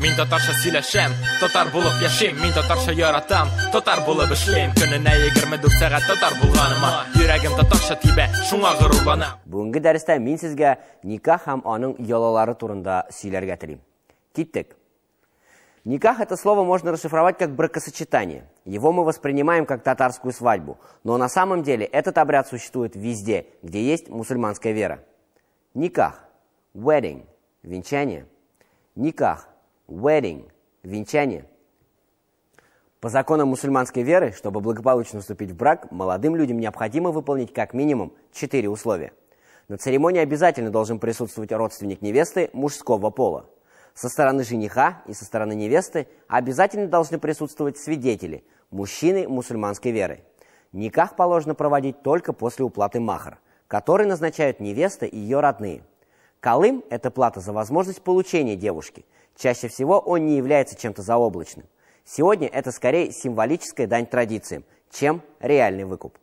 Min tatarcha сөйләшәм Татар булып яшим Мин татарча яратам Татар булып эшлим Көненә 24 сәгать татар булганыма Йөрәгем татарча тибә Шуңа горурланам Бүгенге дәрестә мин сезгә никах һәм аның ялалары турында сөйләргә телим. Киттек. Никах – это слово можно расшифровать как бракосочетание. Его мы воспринимаем как татарскую свадьбу. Но на самом деле этот обряд существует везде, где есть мусульманская вера. Никах – wedding – венчание. Никах wedding – венчание. По законам мусульманской веры, чтобы благополучно вступить в брак, молодым людям необходимо выполнить как минимум четыре условия. На церемонии обязательно должен присутствовать родственник невесты мужского пола. Со стороны жениха и со стороны невесты обязательно должны присутствовать свидетели – мужчины мусульманской веры. Никах положено проводить только после уплаты махар, который назначают невеста и ее родные – Колым – это плата за возможность получения девушки. Чаще всего он не является чем-то заоблачным. Сегодня это скорее символическая дань традициям, чем реальный выкуп.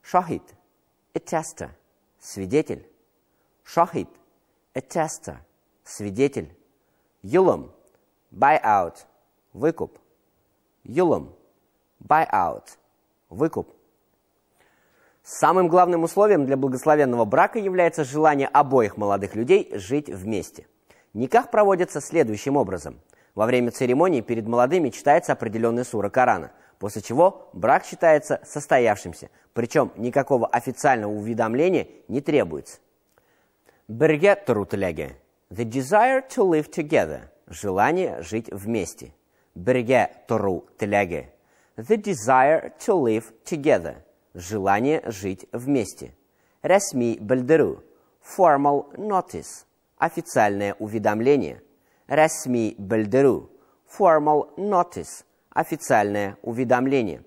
Шахид – этеста, свидетель. Шахид – этеста, свидетель. Юлум – buyout – выкуп. Юлум – buyout – выкуп. Самым главным условием для благословенного брака является желание обоих молодых людей жить вместе. Никах проводится следующим образом. Во время церемонии перед молодыми читается определенный сура Корана, после чего брак считается состоявшимся, причем никакого официального уведомления не требуется. Берге Трутлеге. The desire to live together. Желание жить вместе. Берге Тру Тлеге. The desire to live together желание жить вместе. Расми бельдеру – formal notice – официальное уведомление. Расми бельдеру – formal notice – официальное уведомление.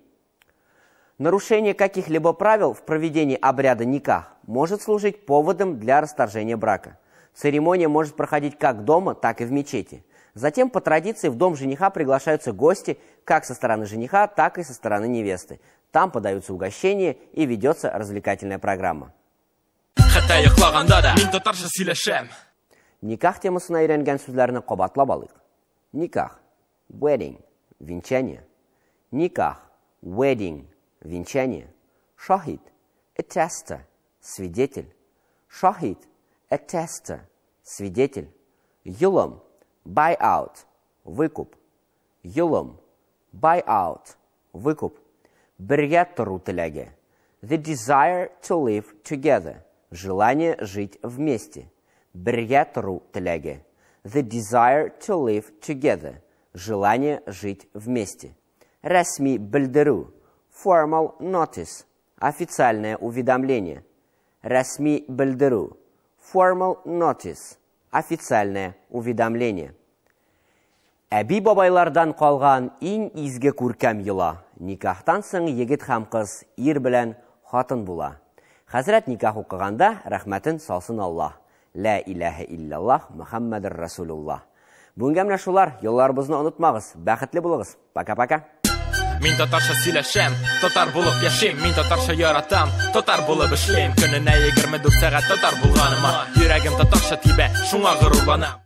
Нарушение каких-либо правил в проведении обряда никах может служить поводом для расторжения брака. Церемония может проходить как дома, так и в мечети – Затем по традиции в дом жениха приглашаются гости как со стороны жениха, так и со стороны невесты. Там подаются угощения и ведется развлекательная программа. Никах темасына үйренген сөздерін қобатлап алайық. Никах – wedding – венчание. Никах – wedding – венчание. Шахид – attester – свидетель. Шахид – attester – свидетель. Юлам buyout – выкуп. Yulum – buyout – выкуп. Birga тұру The desire to live together – желание жить вместе. Birga тұру The desire to live together – желание жить вместе. Расми білдіру – formal notice – официальное уведомление. Расми білдіру – formal notice – официальное уведомление. Әби бабайлардан қалған иң изге көркем йыла. Никахтан соң егет һәм қыз ир белән хатын була. Хәзрәт никах оқығанда рәхмәтен салсын Аллах. Лә иләһә илляллах Мөхәммәдер Расулуллах. Бүгенге менә шулар. Йолларыбызны онытмагыз. Бәхетле булыгыз. Пока-пока. Mint a társa szílesen Tatárból a fiasség, mint a társa jaratam Tatárból a beslém Könne ne jéger, medúg szeret, tatárból van ma Jüregem, tatársa tibe, sunga garóban